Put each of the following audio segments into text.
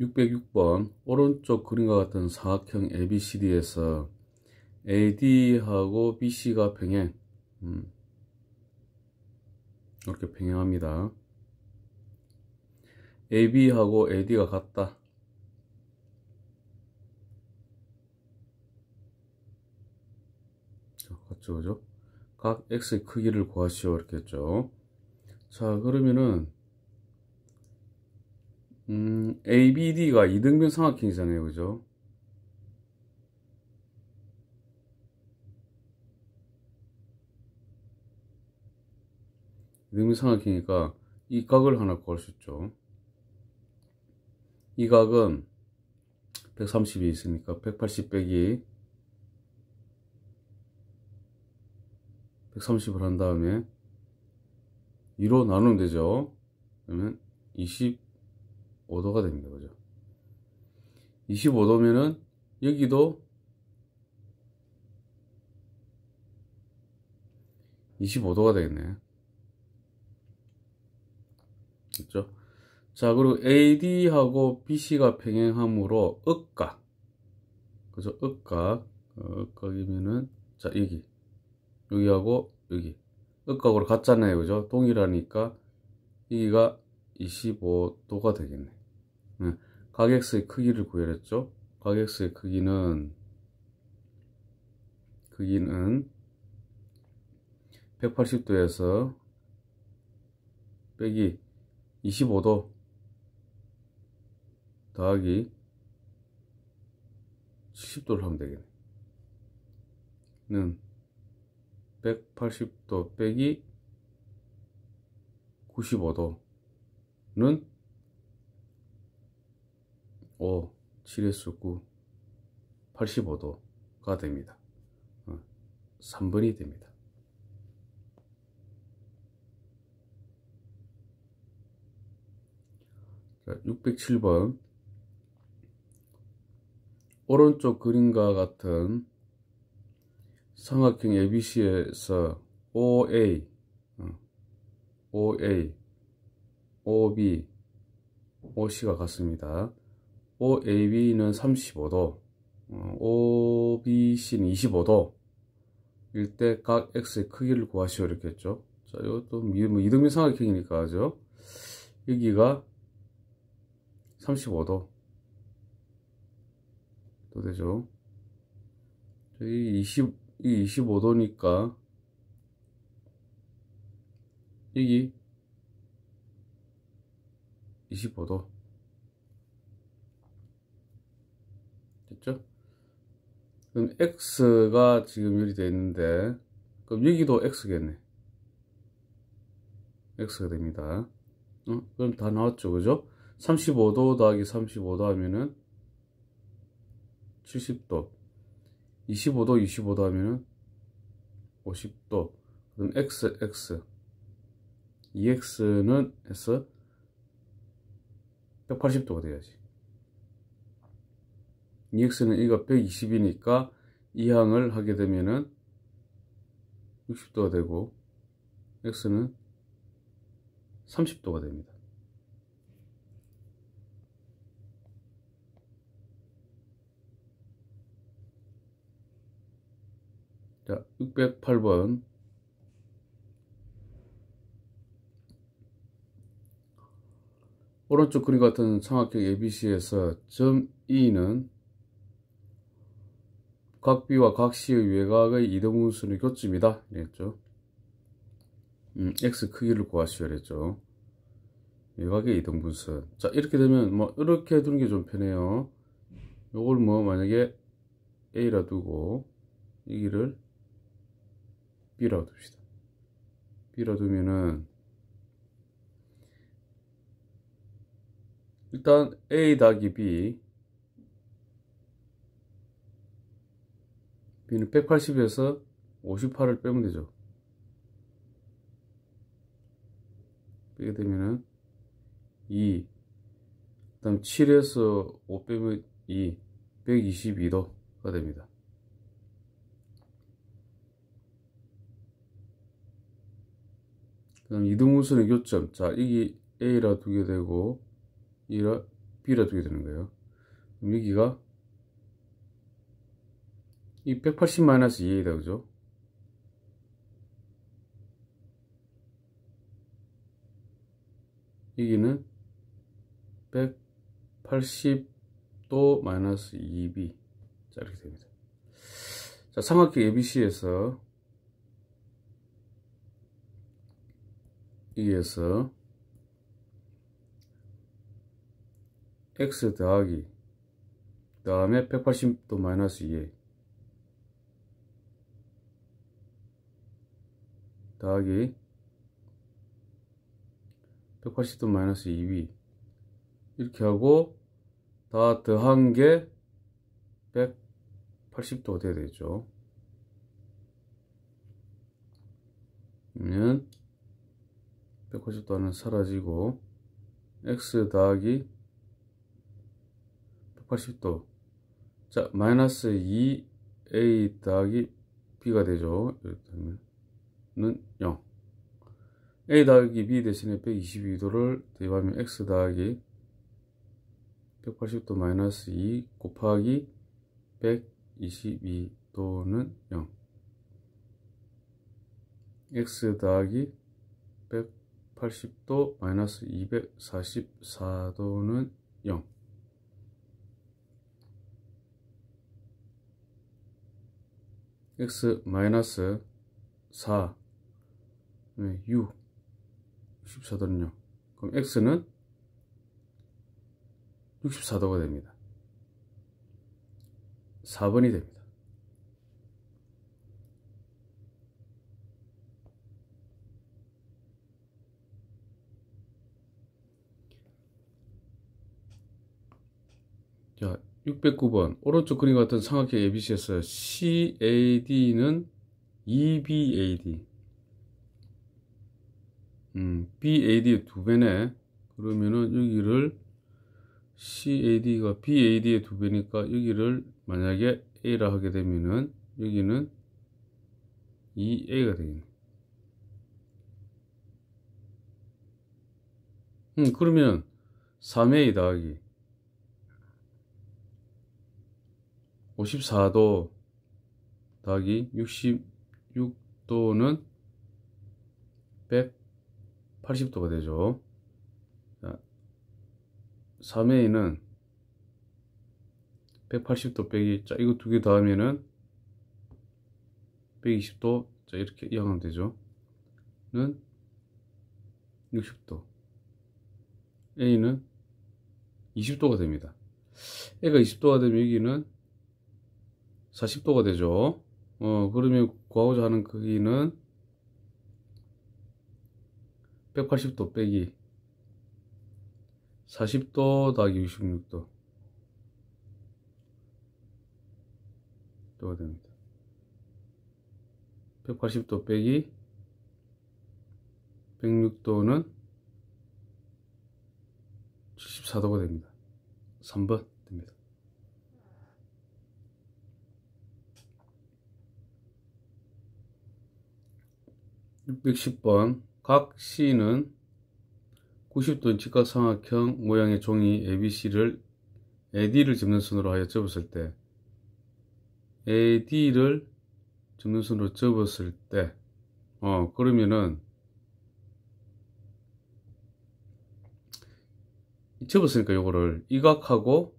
606번 오른쪽 그림과 같은 사각형 ABCD에서 AD하고 BC가 평행 음, 이렇게 평행합니다 AB하고 AD가 같다 자, 같이 그죠? 각 X의 크기를 구하시오 이렇게 했죠 자 그러면은 음, ABD가 이등변 삼각형이잖아요. 그죠? 이등변 삼각형이니까 이 각을 하나 구할 수 있죠. 이 각은 130이 있으니까 180 빼기 130을 한 다음에 2로 나누면 되죠. 그러면 20 25도가 됩니다. 그죠? 25도면은 여기도 25도가 되겠네. 그죠? 자, 그리고 AD하고 BC가 평행하므로 억각. 그죠? 억각. 억각이면은, 자, 여기. 여기하고 여기. 억각으로 같잖아요. 그죠? 동일하니까 여기가 25도가 되겠네. 예. 가격수의 크기를 구해했죠가격수의 크기는 크기는 180도에서 빼기 25도 더하기 70도를 하면 되겠네. 는 180도 빼기 95도는 5, 7에서 9 85도가 됩니다. 3번이 어, 됩니다. 607번 오른쪽 그림과 같은 삼각형 ABC에서 OA, OA, OB, OC가 같습니다. OAB는 35도, OBC는 25도 일대각 X의 크기를 구하시오 이렇게 했죠. 자, 이것도 뭐 이등분 삼각형이니까 하죠. 여기가 35도 또 되죠. 이 20, 이 25도니까 여기 25도 그럼 X가 지금 여기 되어 있는데 그럼 여기도 X겠네 X가 됩니다 어? 그럼 다 나왔죠 그죠 35도 더하기 35도 하면은 70도 25도 25도 하면은 50도 그럼 X X EX는 S 180도가 돼야지 2x는 1과 120이니까 이항을 하게 되면은 60도가 되고 x는 30도가 됩니다. 자, 608번 오른쪽 그림 같은 삼각형 ABC에서 점 E는 각 b 와각 c 의 외곽의 이동분수는 교점이다 이랬죠 음, x 크기를 구하시오 이랬죠 외곽의 이동분수자 이렇게 되면 뭐 이렇게 두는 게 좀 편해요 요걸 뭐 만약에 A라 두고 이기를 B라 둡시다 B라 두면은 일단 A 다이 B 여는 180에서 58을 빼면 되죠 빼게 되면은 2 그다음 7에서 5 빼면 2 122도가 됩니다 그다음 이등분수는 교점 자 이게 A라 두게 되고 이라 B라 두게 되는 거예요 그럼 여기가 이 180-2이다 그죠? 여기는 180도 마이너스 2b 자 이렇게 됩니다 자 삼각형 ABC에서 이에서 x 더하기 그 다음에 180도 마이너스 2에 더하기 180도 마이너스 2위 이렇게 하고 다 더한 게 180도 돼야 되죠 그러면 180도는 사라지고 x 더하기 180도 자 마이너스 2a 더하기 b가 되죠 이렇게 하면 는0 a 더하기 b 대신에 122도를 대입하면 x 더하기 180도 마이너스 2 곱하기 122도는 0 x 더하기 180도 마이너스 244도는 0 x 마이너스 4 네, U 64도는요 그럼 X는 64도가 됩니다 4번이 됩니다 자 609번 오른쪽 그림 같은 삼각형 ABC에서 CAD는 EBAD 음, BAD의 두 배네. 그러면은 여기를 CAD가 BAD의 두 배니까 여기를 만약에 A라 하게 되면은 여기는 2A가 e 되겠네. 음, 그러면 3A 더하기 54도 더하기 66도는 100 80도가 되죠. 자, 3A는 180도 빼기 자 이거 두 개 더하면은 120도 자 이렇게 이어가면 되죠. 는 60도 A는 20도가 됩니다. A가 20도가 되면 여기는 40도가 되죠. 어 그러면 구하고자 하는 크기는 180도 빼기 40도 더하기 66도 도가 됩니다 180도 빼기 106도는 74도가 됩니다 3번 됩니다 6 1 0번 각 C는 90도 직각 삼각형 모양의 종이 ABC를 AD를 접는 선으로 하여 접었을 때 AD를 접는 선으로 접었을 때 어, 그러면은 접었으니까 요거를 이 각하고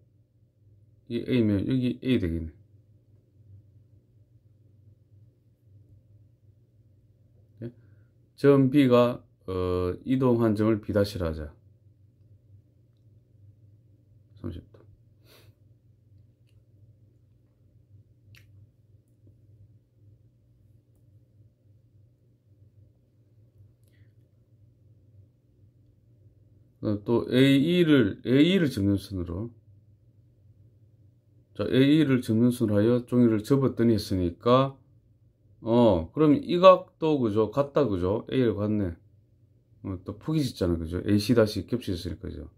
이 A면 여기 A 되겠네 점 B가 어, 이동한 점을 B'라 하자. 30도. 어, 또 AE를 AE를 접는 순으로 자 AE를 접는 순으로 하여 종이를 접었더니 했으니까 어 그럼 이 각도 그죠 같다 그죠 A를 같네 어, 또 폭이 짓잖아 그죠 AC 다시 겹치셨으니까 그죠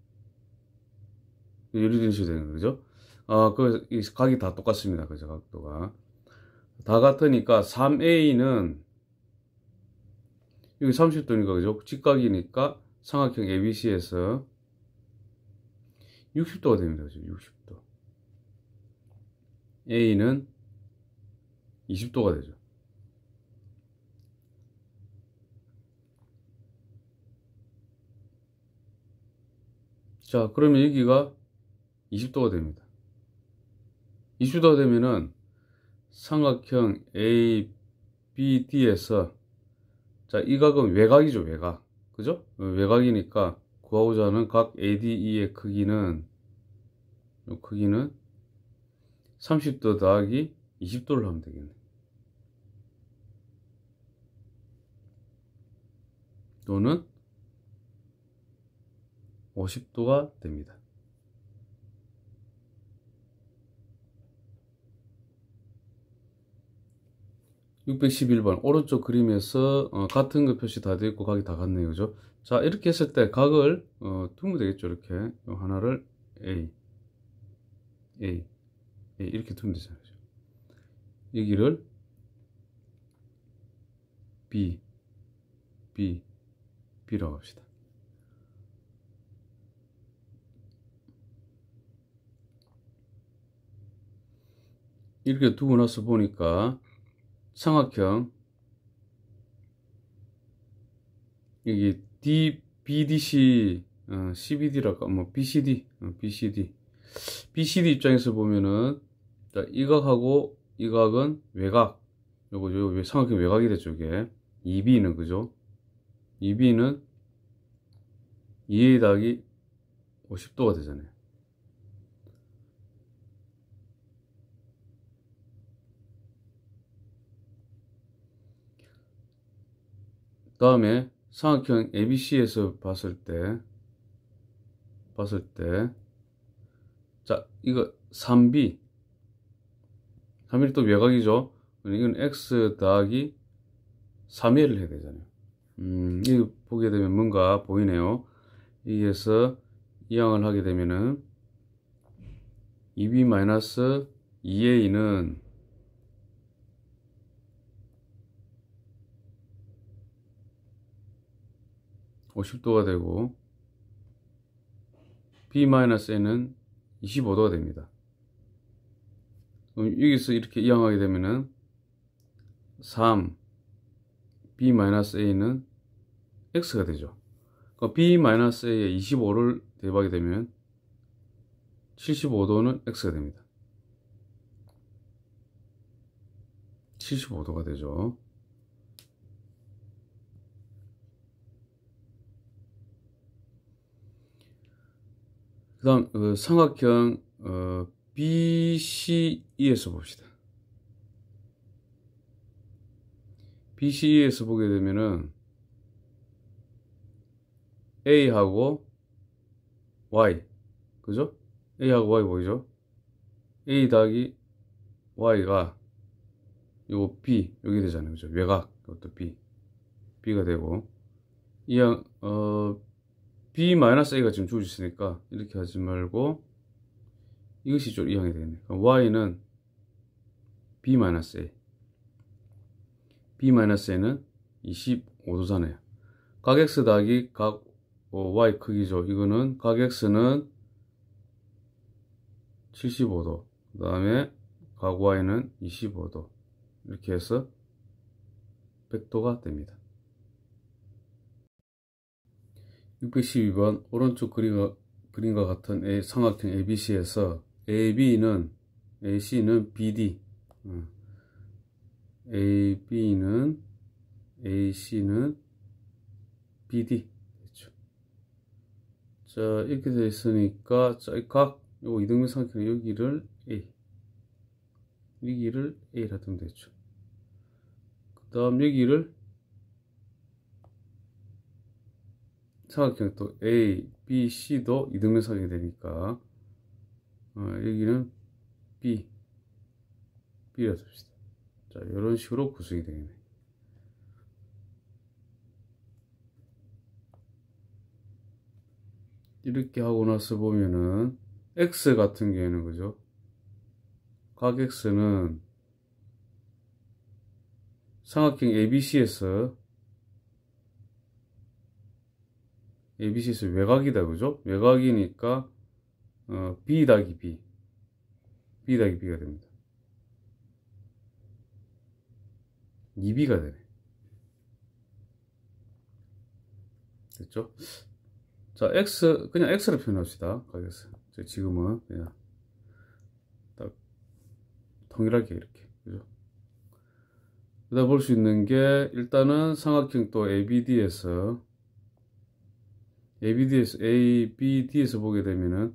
유리된 식이 되는 거죠 아그 각이 다 똑같습니다 그죠 각도가 다 같으니까 3A는 여기 30도니까 그죠 직각이니까 삼각형 ABC에서 60도가 됩니다 그죠 60도 A는 20도가 되죠 자 그러면 여기가 20도가 됩니다 20도가 되면은 삼각형 ABD에서 자이 각은 외곽이죠 외곽 그죠 외곽이니까 구하고자 하는 각 ADE의 크기는 크기는 30도 더하기 20도를 하면 되겠네 또는 50도가 됩니다. 6 1 1번 오른쪽 그림에서 어, 같은 거 표시 다 되어 있고 각이 다 같네요 그죠 자 이렇게 했을 때 각을 어, 두면 되겠죠 이렇게 하나를 A A, A 이렇게 두면 되잖아요 그죠? 여기를 B B B라고 합시다 이렇게 두고 나서 보니까 삼각형 여기 D, BDC, 어, c b 뭐, d 라고뭐 BCD, 어, BCD, BCD 입장에서 보면은 자, 이 각하고 이 각은 외각, 요거 요 삼각형 외곽이래 저게 EB는 그죠? EB는 2A e 닭이 50도가 되잖아요. 다음에 삼각형 ABC에서 봤을 때 봤을 때자 이거 3B 3B는 또 외곽이죠 그러니까 이건 X 더하기 3L을 해야 되잖아요 음, 이거 보게 되면 뭔가 보이네요 이에서 이항을 하게 되면은 2B 마이너스 2A는 50도가 되고 B-N은 25도가 됩니다. 여기서 이렇게 이항하게 되면은 3 B-A는 X가 되죠. B-A에 25를 대입하게 되면 75도는 X가 됩니다. 75도가 되죠. 다음 어, 삼각형 어, BCE에서 봅시다. BCE에서 보게 되면은 A하고 Y 그죠? A하고 Y 보이죠? A 더하기 Y가 요거 B 여기 되잖아요 그죠? 외곽 이것도 B B가 되고 이어 b-a가 지금 주어졌으니까 이렇게 하지 말고 이것이 좀 이항이 되겠네 그럼 y는 b-a b-a는 25도잖아요 각 x 더하기 각 어, y 크기죠 이거는 각 x는 75도 그 다음에 각 y는 25도 이렇게 해서 100도가 됩니다 612번 오른쪽 그림과, 그림과 같은 A, 삼각형 ABC에서 AB는 AC는 BD 음. AB는 AC는 BD 됐죠. 자 이렇게 되어 있으니까 짤각 이등분 삼각형 여기를 A 여기를 A라 하면 되죠. 그 다음 여기를 사각형 또 A, B, C도 이등분사각이 되니까 어, 여기는 B, B라 둡시다. 자, 이런 식으로 구성이 되겠네. 이렇게 하고 나서 보면은 X 같은 경우에는 그죠? 각 X는 삼각형 ABC에서 ABC는 외곽이다 그죠? 외곽이니까 어, B 다기 B B 다기 B가 됩니다 2B가 되네 됐죠? 자 X 그냥 x 를 표현합시다 가겠어 지금은 그냥 딱 동일하게 이렇게 그죠? 그다 볼 수 있는 게 일단은 삼각형 또 ABD에서 ABD에서, ABD에서 보게 되면은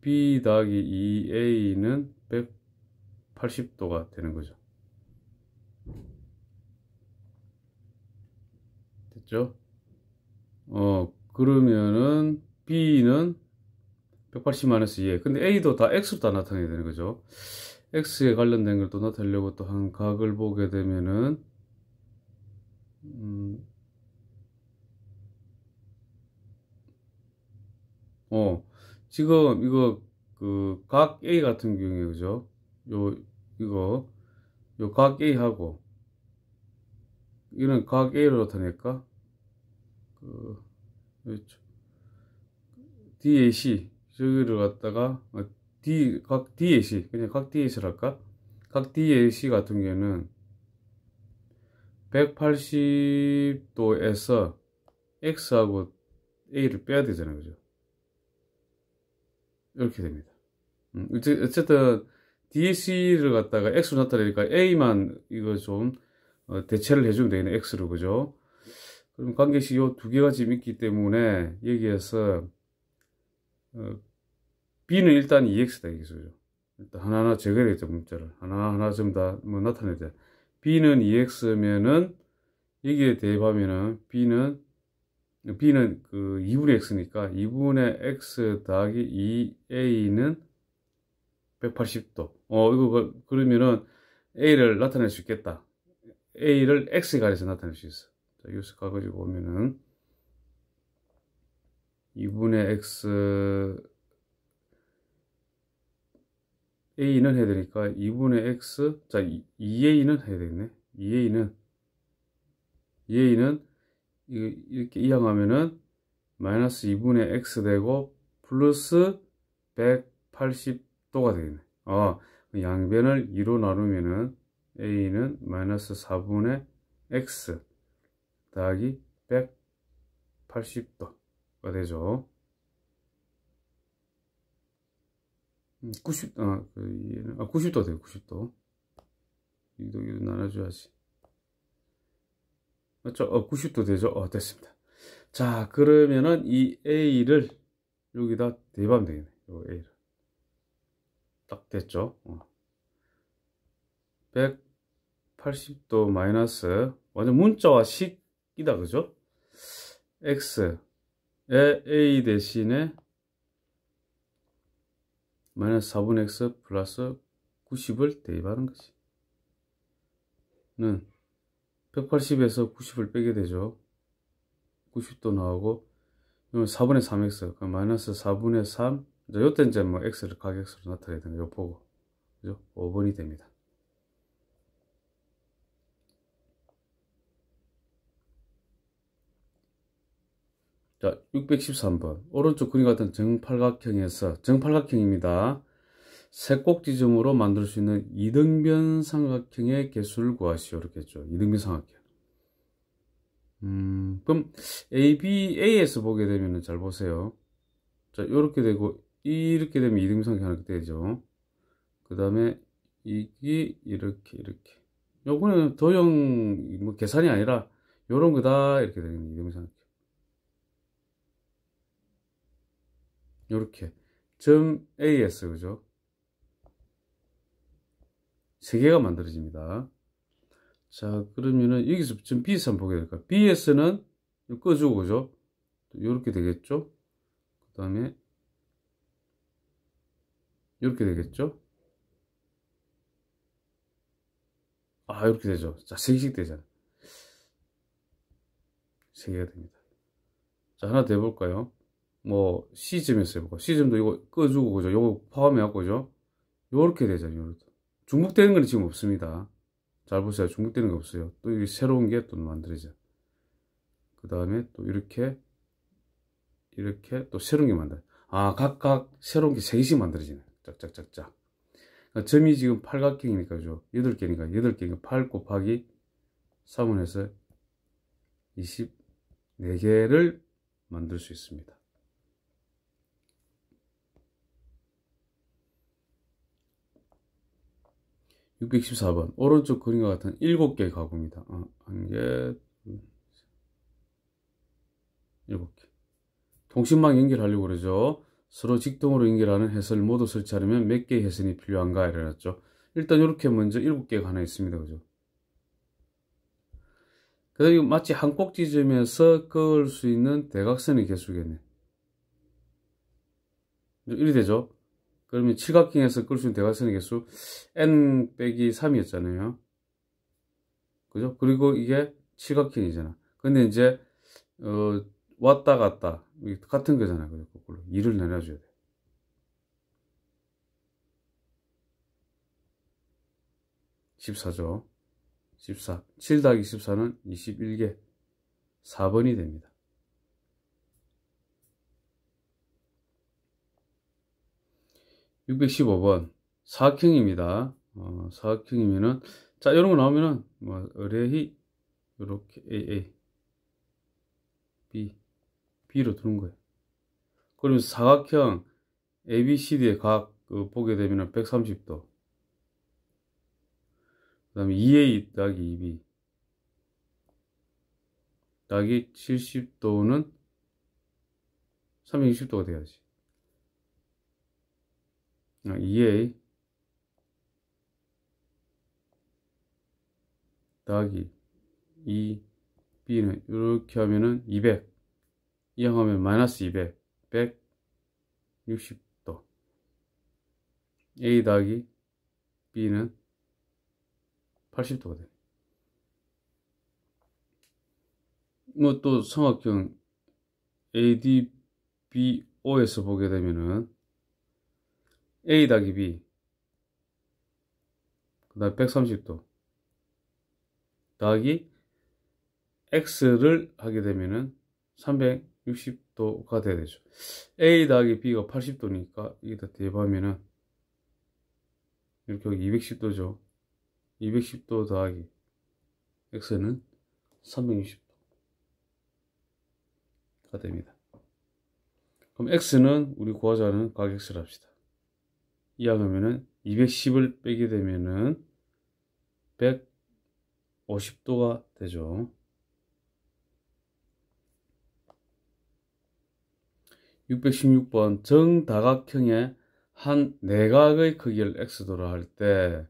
B 더하기 2A는 180도가 되는 거죠. 됐죠? 어, 그러면은 B는 180-2에 근데 A도 다 X로 다 나타내야 되는 거죠. X에 관련된 걸 또 나타내려고 또 한 각을 보게 되면은 음, 어 지금 이거 그 각 A 같은 경우에 그죠 요 이거 요 각 A 하고 이는 각 A로 나타낼까 그 그렇죠. DAC 저기를 갖다가 아, D 각 DAC 그냥 각 DAC랄까 각 DAC 같은 경우에는 180도에서 X하고 A를 빼야 되잖아요 그죠 이렇게 됩니다. 음, 어쨌든 DC를 갖다가 X로 나타내니까 A만 이거 좀 어, 대체를 해주면 되겠네 X로 그죠? 그럼 관계식 이두 개가 지금 있기 때문에 여기에서 어, B는 일단 2X다 e 이거죠. 일단 하나하나 제거해야 되겠죠 문자를 하나하나 좀다뭐 나타내야 돼. B는 2X면은 e 여기에 대입하면은 B는 B는 그 2분의 X니까 2분의 X 더하기 2A는 180도. 어, 이거, 그, 그러면은 A를 나타낼 수 있겠다. A를 X에 가려서 나타낼 수 있어. 자, 요수 가가지고 보면은 2분의 X A는 해야 되니까 2분의 X 자 2A는 해야 되겠네 2A는 2A는 이렇게 이항하면은 마이너스 2분의 x 되고 플러스 180도가 되겠네. 아, 양변을 2로 나누면은 a는 마이너스 4분의 x 더하기 180도가 되죠. 90, 음, 어, 그, 아, 90도 돼요, 90도. 이도, 이도 나눠줘야지. 맞죠? 어, 90도 되죠? 어, 됐습니다. 자, 그러면은 이 A를 여기다 대입하면 되겠네. 요 A를. 딱 됐죠? 어. 180도 마이너스, 완전 문자와 식이다, 그죠? X에 A 대신에 마이너스 4분 X 플러스 90을 대입하는 것이. 는 180에서 90을 빼게 되죠. 90도 나오고 4분의 3x 그럼 마이너스 4분의 3 요때 이제 뭐 x를 가격수로 나타내야 되는 요 보고 그죠? 5번이 됩니다. 자, 613번. 오른쪽 그림 같은 정팔각형에서 정팔각형입니다. 세꼭지점으로 만들 수 있는 이등변 삼각형의 개수를 구하시오. 이렇게 했죠. 이등변 삼각형. 음, 그럼 AB, A에서 보게 되면 잘 보세요. 자, 이렇게 되고, 이렇게 되면 이등변 삼각형 이 되죠. 그 다음에 이게 이렇게, 이렇게. 요거는 도형, 뭐 계산이 아니라, 요런 거다. 이렇게 되는 이등변 삼각형. 요렇게. 점 AS, 그죠? 3개가 만들어집니다. 자, 그러면은 여기서 지금 b 에 한번 보게 될까요? B에서는 꺼주고, 그죠? 이렇게 되겠죠? 그 다음에 이렇게 되겠죠? 아, 이렇게 되죠. 자, 3개씩 되잖아요. 3개가 됩니다. 자, 하나 더 해볼까요? 뭐, C점에서 해볼까요? C점도 이거 꺼주고, 그죠? 이거 포함해갖고, 그죠? 요렇게 되잖아요. 요렇게. 중복되는 건 지금 없습니다. 잘 보세요. 중복되는 게 없어요. 또 이게 새로운 게 또 만들어져. 그 다음에 또 이렇게, 이렇게 또 새로운 게 만들어. 져 아, 각각 새로운 게 3개씩 만들어지네. 짝짝짝짝. 그러니까 점이 지금 팔각형이니까죠. 8개니까 8개니까 8 곱하기 3을 해서 24개를 만들 수 있습니다. 614번 오른쪽 그림과 같은 7개 가구입니다 아, 한개 7개 통신망 연결하려고 그러죠 서로 직동으로 연결하는 해설을 모두 설치하려면 몇 개의 해선이 필요한가 이래놨죠 일단 이렇게 먼저 7개가 하나 있습니다 그죠 그래서 마치 한 꼭지점에서 그을 수 있는 대각선의 개수겠네 이리 되죠 그러면 칠각형에서 끌 수 있는 대각선의 개수 n 빼기 3이었잖아요. 그죠? 그리고 이게 칠각형이잖아. 근데 이제 어, 왔다 갔다 같은 거잖아. 그죠? 거꾸로 2를 내려줘야 돼. 1 4죠 14. 7더기 14는 21개. 4번이 됩니다. 615번 사각형입니다. 어, 사각형이면은 자 이런 거 나오면은 뭐의뢰희 이렇게 A A B B로 두는 거예요. 그러면 사각형 ABCD의 각 그, 보게 되면은 130도 그 다음에 2A 더기 2B 더기 70도는 360도가 돼야지. 그냥 아, 2a 더하기 2b는 이렇게 하면은 200이왕 하면 마이너스 200 160도 a 더하기 b는 80도가 돼. 뭐또 삼각형 ADBO에서 보게 되면은 A 다기 B 그 다음에 130도 더하기 X를 하게 되면은 360도가 돼야 되죠 A 더하기 B가 80도니까 이게 다 대입하면은 이렇게 210도죠 210도 더하기 X는 360도가 됩니다 그럼 X는 우리 구하자는 가격를 합시다 이하가면은 210을 빼게 되면은 150도가 되죠. 616번 정다각형의 한 내각의 크기를 x도로 할때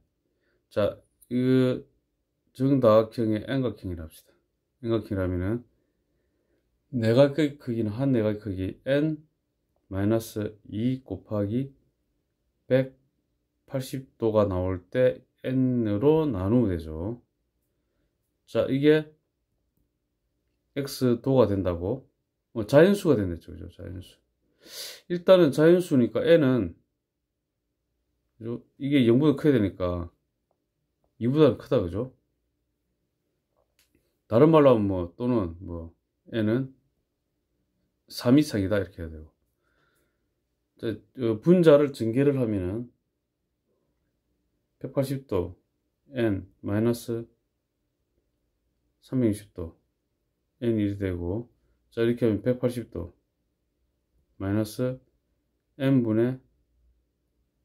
자, 이 그 정다각형의 n각형이라 합시다. n각형이라면은 내각의 크기는 한 내각의 크기 n 2 곱하기 180도가 나올 때 n으로 나누면 되죠. 자, 이게 x도가 된다고 어, 자연수가 된댔죠. 그죠? 자연수. 일단은 자연수니까 n은 그죠? 이게 0보다 커야 되니까 2보다 크다. 그죠? 다른 말로 하면 뭐 또는 뭐 n은 3 이상이다 이렇게 해야 되고 어, 분자를 증개를 하면은 180도 n 마이너스 360도 n1이 되고 자 이렇게 하면 180도 마이너스 n분의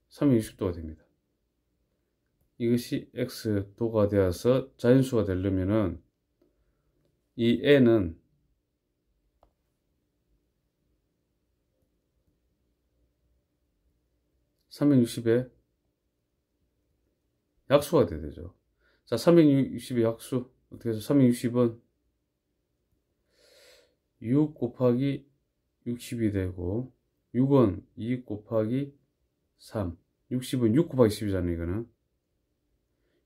360도가 됩니다. 이것이 x도가 되어서 자연수가 되려면은 이 n은 360의 약수가 돼야 되죠. 자, 360의 약수. 어떻게 해서 360은 6 곱하기 60이 되고 6은 2 곱하기 3 60은 6 곱하기 10이잖아요 이거는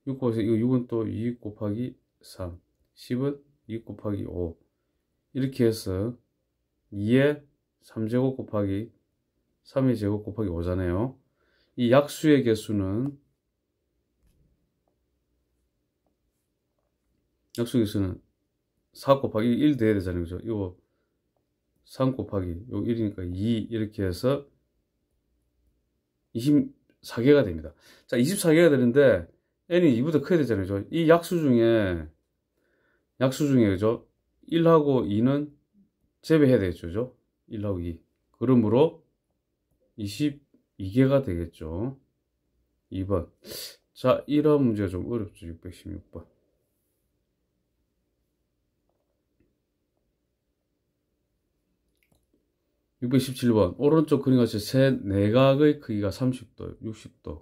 6 곱하기 이거 6은 또 2 곱하기 3 10은 2 곱하기 5 이렇게 해서 2의 3제곱 곱하기 3의 제곱 곱하기 5잖아요 이 약수의 개수는 약수 개수는 4 곱하기 1 돼야 되잖아요. 그죠? 이거 3 곱하기 요 1이니까 2 이렇게 해서 24개가 됩니다. 자, 24개가 되는데 n이 2보다 크게 되잖아요. 그죠? 이 약수 중에 약수 중에 그죠? 1하고 2는 제외해야 되죠. 그죠? 1하고 2. 그러므로 20 2개가 되겠죠 2번 자 이런 문제가 좀 어렵죠 616번 6 1 7번 오른쪽 그림같이 새 내각의 크기가 3 0도6 0도9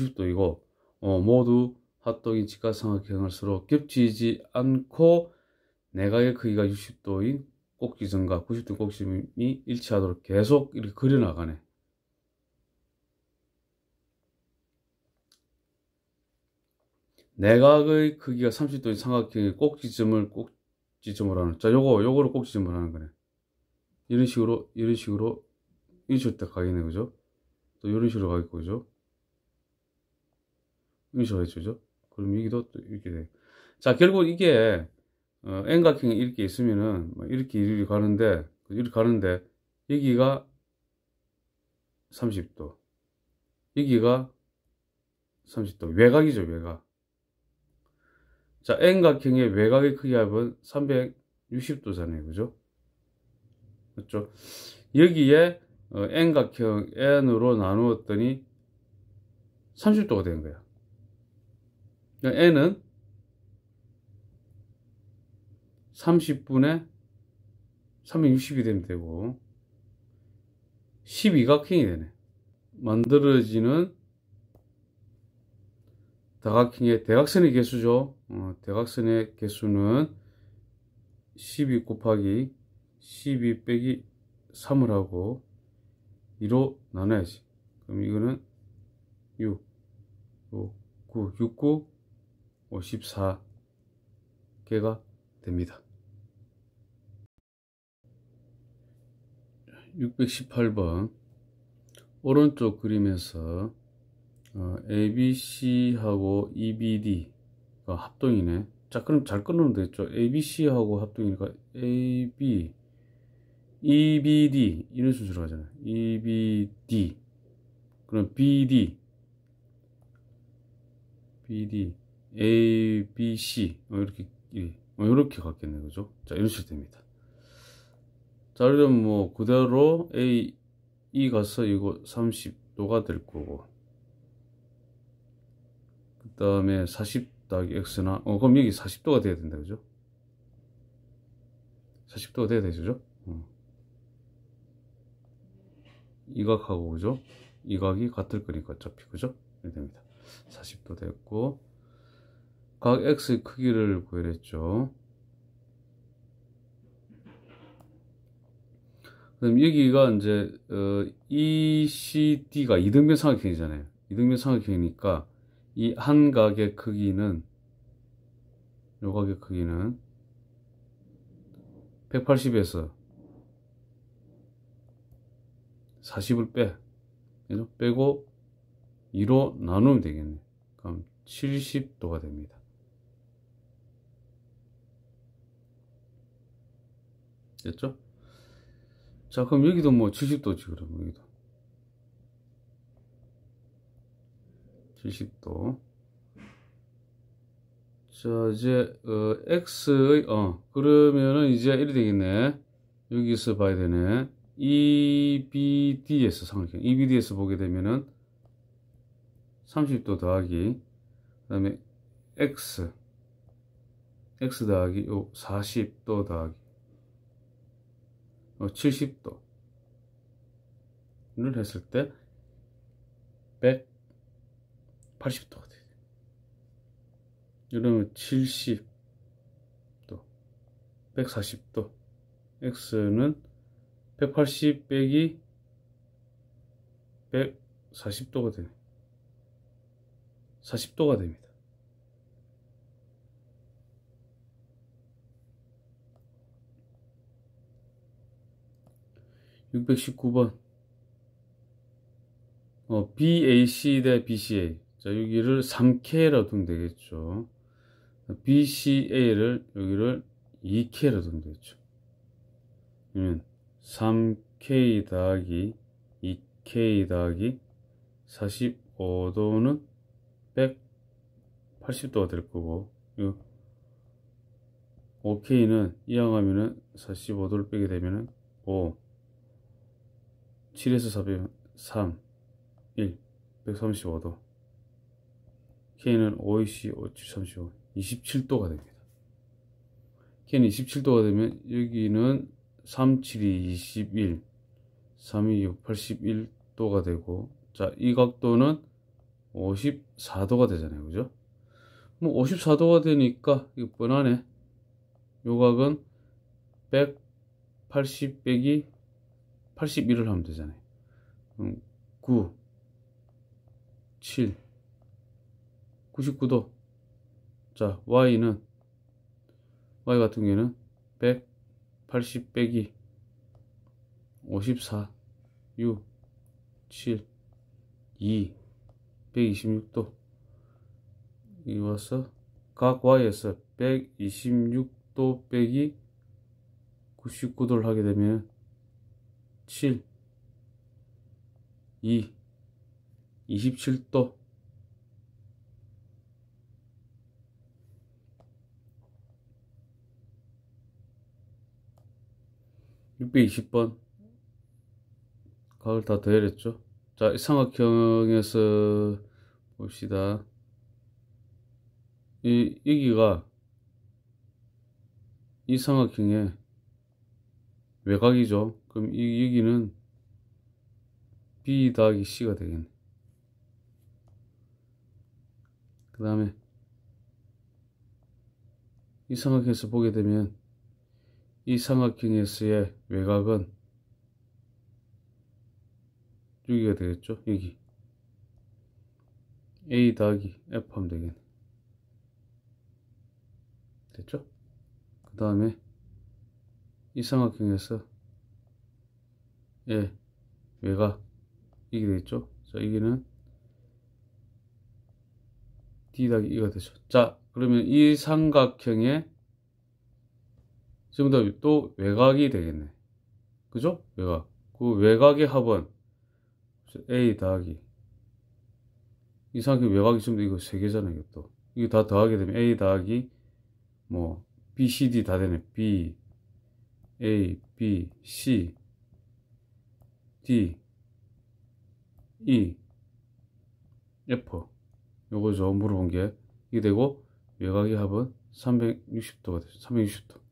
0 도이고 어, 모두 핫도그인직각삼각형을수록 겹치지 않고 내각의 크기가 6 0 도인 꼭지선과 9 0도 꼭지선이 일치하도록 계속 이렇게 그려나가네. 내각의 크기가 30도인 삼각형의 꼭지점을 꼭지점으로 하는 자 요거 요거를 꼭지점으로 하는 거네 이런 식으로 이런 식으로 이런 식으로 딱 가겠네 그죠 또 이런 식으로 가겠고 그죠 이런 식으로 했죠 그죠 그럼 여기도 또 이렇게 돼 자 결국 이게 어, N각형이 이렇게 있으면은 뭐 이렇게 이렇게 가는데 이렇게 가는데 여기가 30도 여기가 30도 외곽이죠 외곽 자, N각형의 외곽의 크기 합은 360도잖아요. 그죠? 그렇죠? 여기에 어, N각형 N으로 나누었더니 30도가 된 거야. 그러니까 N은 30분에 360이 되면 되고 12각형이 되네. 만들어지는 다각형의 대각선의 개수죠. 어, 대각선의 개수는 12 곱하기 12 빼기 3을 하고 2로 나눠야지. 그럼 이거는 6, 5, 9, 6, 9, 54개가 됩니다. 618번 오른쪽 그림에서 어, ABC하고 EBD가 합동이네. 자, 그럼 잘 끊으면 되겠죠. ABC하고 합동이니까 AB, EBD 이런 순서로 가잖아요. EBD 그럼 BD, BD, ABC 어, 이렇게 예. 어, 이렇게 갔겠네 그죠? 자, 이런 식으로 됩니다. 자, 그러면뭐 그대로 A, E 가서 이거 30도가 될 거고 그 다음에 40 더하기 x나 어 그럼 여기 40도가 돼야 된다 그죠 40도가 돼야 되죠 그죠? 어. 이각하고 그죠 이각이 같을 거니까 어차피 그죠 이렇게 됩니다 40도 됐고 각 x 크기를 구해냈죠 그럼 여기가 이제 어, ECD가 이등변 삼각형이잖아요 이등변 삼각형이니까 이한 각의 크기는 요 각의 크기는 180에서 40을 빼 그죠? 빼고 2로 나누면 되겠네 그럼 70도가 됩니다 됐죠? 자 그럼 여기도 뭐 70도지 그럼 여기도 7 0도자 이제 어, x의 어 그러면은 이제 이래 되겠네 여기서 봐야 되네 EBD에서 삼각형 EBD에서 보게 되면은 30도 더하기 그 다음에 x x 더하기 40도 더하기 70도를 했을 때100 80도가 돼요. 이러면 70도, 140도, x는 180 빼기 140도가 되네. 40도가 됩니다. (619번) 어, BAC 대 BCA 자 여기를 3K라 두면 되겠죠 BCA를 여기를 2K라 두면 되겠죠 그러면 3K 더하기 2K 더하기 45도는 180도가 될 거고 5K는 이왕하면은 45도를 빼게 되면은 5 7에서 4 3 1 135도 K는 5 c 5 7 3 5 27도가 됩니다. K는 27도가 되면 여기는 372 21 326 81도가 되고 자 이 각도는 54도가 되잖아요 그죠 뭐 54도가 되니까 이거 뻔하네 요 각은 180 빼기 81을 하면 되잖아요 9 7 99도 자 y는 y 같은 경우에는 180 빼기 54 6 7 2 126도 이와서 각 y에서 126도 빼기 99도를 하게 되면 7 2 27도 620번 가을다되해냈죠자 삼각형에서 봅시다 이 여기가 이 삼각형의 외곽이죠 그럼 이, 여기는 b 더하기 c가 되겠네 그 다음에 이 삼각형에서 보게 되면 이 사마키니스의 외곽은 여기가 되겠죠? 여기 A 더하기 F 하면 되겠네 됐죠? 그 다음에 이 삼각형에서 예 외곽 이게 되겠죠? 자 이기는 D 더하기 E가 되죠 자 그러면 이 삼각형의 정답이 또 외곽이 되겠네. 그죠? 외곽. 그 외곽의 합은 A 더하기. 이상하게 외곽이 있으면 이거 세 개잖아요, 이것도. 이거 다 더하게 되면 A 더하기 뭐 B, C, D 다 되네. B, A, B, C, D, E, F. 요거 저 물어본 게 이게 되고 외곽의 합은 360도가 되죠. 360도.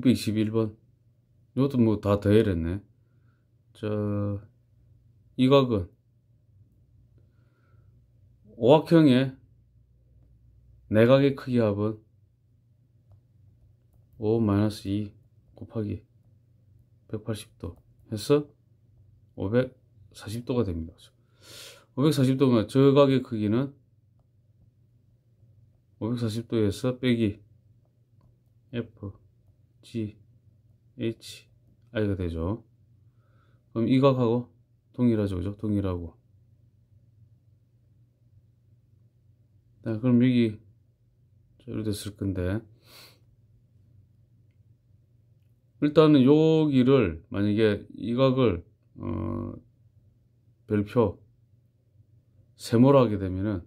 621번 이것도 뭐 다 더해랬네 저 이각은 오각형의 내각의 네 크기 합은 5-2 곱하기 180도 해서 540도가 됩니다 540도면 그렇죠? 저각의 크기는 540도에서 빼기 F G, H, I가 되죠. 그럼 이 각하고 동일하죠. 그죠? 동일하고. 자, 그럼 여기 저로 됐을 건데 일단은 여기를 만약에 이 각을 어, 별표 세모로 하게 되면은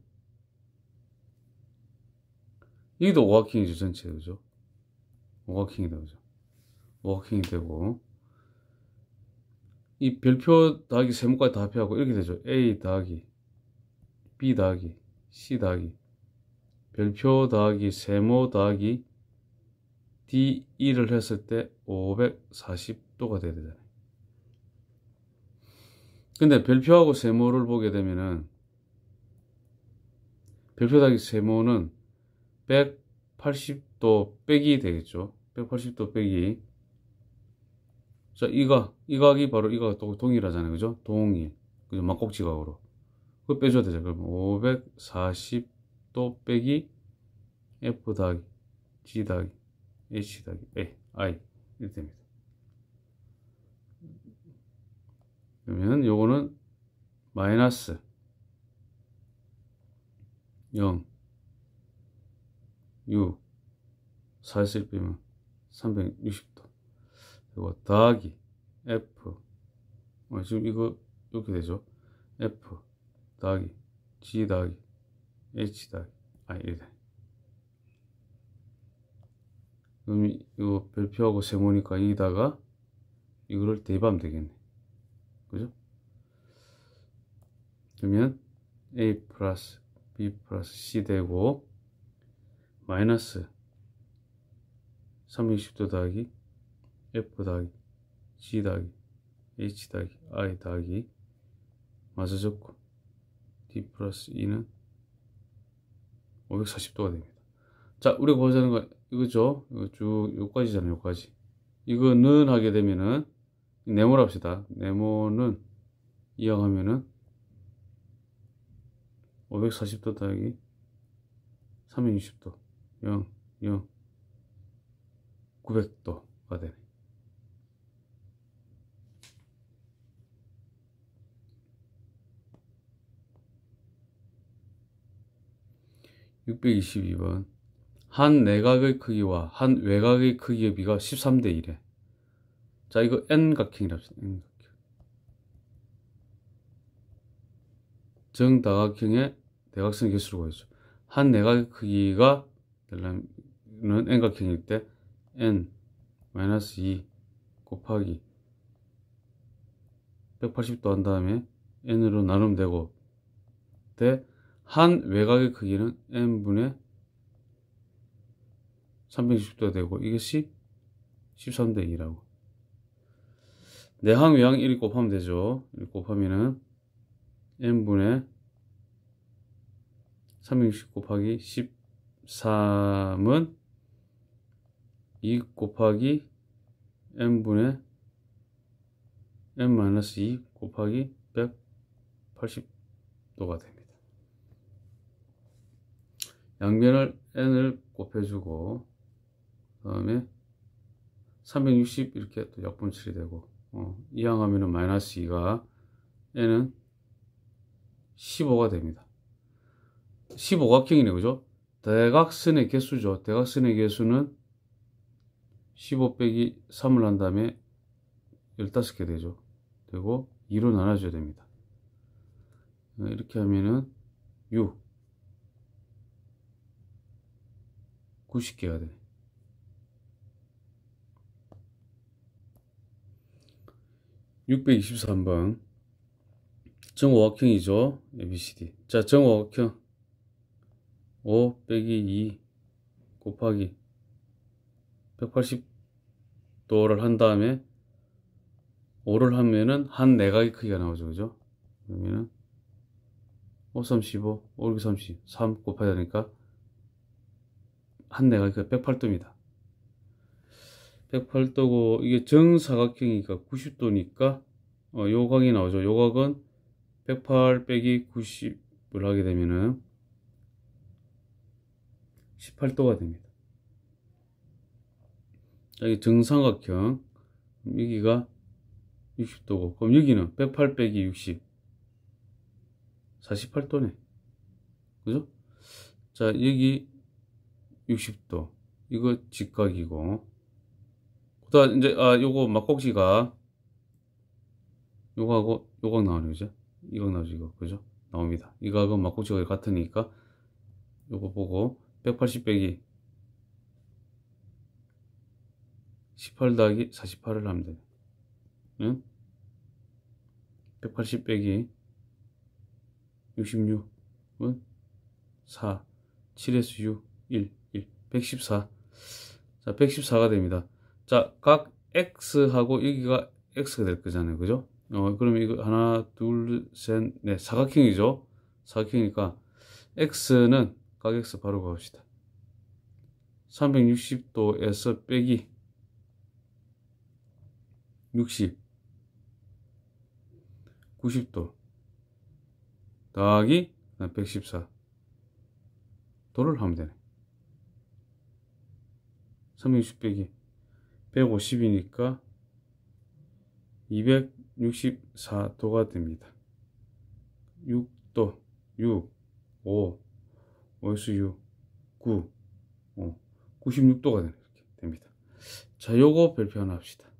이게 도 오각형이죠 전체 그죠 워킹이 되죠. 워킹이 되고 이 별표 더하기 세모까지 다 합해하고 이렇게 되죠. A 더하기 B 더하기 C 더하기 별표 더하기 세모 더하기 D2를 했을 때 540도가 돼야 되잖아요. 근데 별표하고 세모를 보게 되면은 별표 더하기 세모는 180도 빼기 되겠죠. 180도 빼기 자 이거 이각이 바로 이거 동일하잖아요 그죠 동일 그죠 막꼭지각으로 그거 빼줘야 되죠 그럼 540도 빼기 f 다기 g 다기 h 다기 a i 이렇게 됩니다 그러면 요거는 마이너스 0 6 4실 빼면 360도 그리고 더하기 F 어, 지금 이거 이렇게 되죠 F 더하기 G 더하기 H 더하기 아 이래 그럼 이거 별표하고 세모니까 여기다가 이거를 대입하면 되겠네 그죠? 그러면 A 플러스 B 플러스 C 되고 마이너스 360도 더하기 F 더하기 G 더하기 H 더하기 I 더하기 맞아졌고 D 플러스 e 는 540도가 됩니다 자 우리가 보자는 거 이거죠 이거 쭉 요까지잖아요 요까지 이거는 하게 되면은 네모랍시다 네모는 이어가면은 540도 더하기 360도 0 0 900도가 되네 6 2 2 번한 내각의 크기와 한 외각의 크기의 비가 1 3대1에자 이거 N각형이라 합시다 N각형 정다각형의 대각선 개수를 구해줘 한 내각의 크기가 되려면 N각형일 때 n 마이너스 2 곱하기 180도 한 다음에 n으로 나누면 되고 대한 외곽의 크기는 n분의 360도 되고 이것이 13대 2라고 내항 외항 1이 곱하면 되죠 1 곱하면은 n분의 360 곱하기 13은 2 곱하기 n분의 n-2 곱하기 180도가 됩니다. 양변을 n을 곱해주고 그 다음에 360 이렇게 또역분칠이 되고 어, 이항하면은 마이너스 2가 n은 15가 됩니다. 15각형이네 그죠? 대각선의 개수죠. 대각선의 개수는 15 빼기 3을 한 다음에 15개 되죠. 되고 2로 나눠줘야 됩니다. 이렇게 하면은 6 90개가 되네 6 2 3번 정오각형이죠. ABCD. 자, 정오각형. 5 빼기 2 곱하기 백팔십 도를 어한 다음에 5를 하면은 한4각이 크기가 나오죠 그죠 그러면은 5, 3, 5 5, 6, 30, 3 곱해야 되니까 한 내각이 108도입니다 108도고 이게 정사각형이니까 90도니까 어, 요각이 나오죠 요각은 108 빼기 90을 하게 되면은 18도가 됩니다 여기 등삼각형 여기가 60도고 그럼 여기는 108 빼기 60 48도네 그죠? 자 여기 60도 이거 직각이고 그다음 이제 아 요거 막꼭지가 요거하고 요거 나오네 그죠? 이거 나오죠 이거 그죠? 나옵니다 이거하고 막꼭지가 같으니까 요거 보고 180 빼기 18 더하기 48을 하면 돼요. 응? 180 빼기 66은 4 7에서 6 1 1 114자 114가 됩니다. 자각 x하고 여기가 x가 될 거잖아요. 그죠? 어그면 이거 하나 둘셋 넷. 사각형이죠. 사각형이니까 x는 각 x 바로 가봅시다. 360도에서 빼기 60 90도 더하기 114 도를 하면 되네 360 빼기 150이니까 264도가 됩니다 6도 6 5 5에서 6 9 5 96도가 됩니다 자 요거 별표 하나 합시다